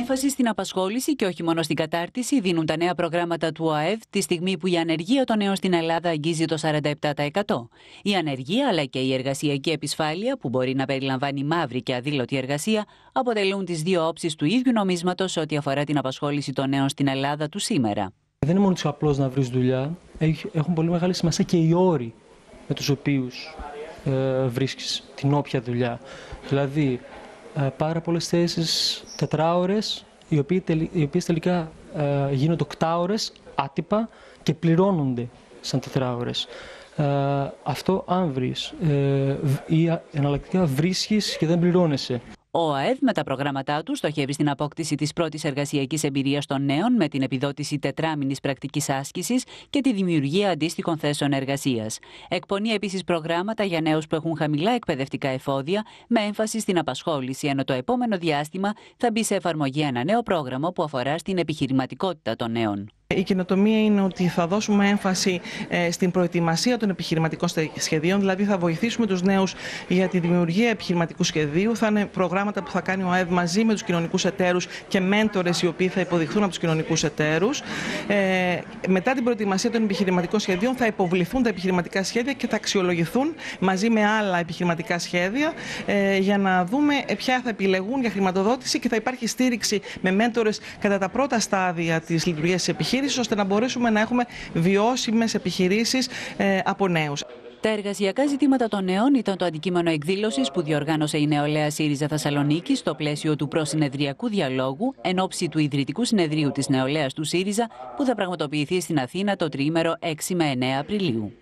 Έμφαση στην απασχόληση και όχι μόνο στην κατάρτιση δίνουν τα νέα προγράμματα του ΟΑΕΒ τη στιγμή που η ανεργία των νέων στην Ελλάδα αγγίζει το 47%. Η ανεργία αλλά και η εργασιακή επισφάλεια, που μπορεί να περιλαμβάνει μαύρη και αδήλωτη εργασία, αποτελούν τις δύο όψεις του ίδιου νομίσματος ό,τι αφορά την απασχόληση των νέων στην Ελλάδα του σήμερα. Δεν είναι μόνο τους απλώς να βρεις δουλειά, έχουν πολύ μεγάλη σημασία και οι όροι με τους οποίους ε, βρίσκεις την όποια δουλειά. Δηλαδή, ε, πάρα πολλές θέσεις τετράωρες, οι οποίες τελικά ε, γίνονται οκτάωρες άτυπα και πληρώνονται σαν τετράωρες. Ε, αυτό αν βρεις ή εναλλακτικά βρίσκεις και δεν πληρώνεσαι. Ο ΑΕΔ με τα προγράμματά του στοχεύει στην απόκτηση της πρώτης εργασιακής εμπειρίας των νέων με την επιδότηση τετράμινης πρακτικής άσκησης και τη δημιουργία αντίστοιχων θέσεων εργασίας. Εκπονεί επίσης προγράμματα για νέους που έχουν χαμηλά εκπαιδευτικά εφόδια με έμφαση στην απασχόληση, ενώ το επόμενο διάστημα θα μπει σε εφαρμογή ένα νέο πρόγραμμα που αφορά στην επιχειρηματικότητα των νέων. Η καινοτομία είναι ότι θα δώσουμε έμφαση ε, στην προετοιμασία των επιχειρηματικών σχεδίων, δηλαδή θα βοηθήσουμε τους νέους για τη δημιουργία επιχειρηματικού σχεδίου. Θα είναι προγράμματα που θα κάνει ο ΑΕΔ μαζί με τους κοινωνικούς εταίρους και μέντορες οι οποίοι θα υποδειχθούν από τους κοινωνικούς εταίρους. Ε, μετά την προετοιμασία των επιχειρηματικών σχεδίων θα υποβληθούν τα επιχειρηματικά σχέδια και θα αξιολογηθούν μαζί με άλλα επιχειρηματικά σχέδια ε, για να δούμε ε, ποια θα επιλεγούν για χρηματοδότηση και θα υπάρχει στήριξη με μέντορες κατά τα πρώτα στάδια της λειτουργίας της επιχείρησης επιχείρηση, ώστε να μπορέσουμε να έχουμε βιώσιμες επιχειρήσεις ε, από νέους. Τα εργασιακά ζητήματα των νέων ήταν το αντικείμενο εκδήλωσης που διοργάνωσε η Νεολαία ΣΥΡΙΖΑ Θεσσαλονίκη στο πλαίσιο του προσυνεδριακού διαλόγου εν ώψη του Ιδρυτικού Συνεδρίου της Νεολαίας του ΣΥΡΙΖΑ που θα πραγματοποιηθεί στην Αθήνα το τριήμερο 6 με 9 Απριλίου.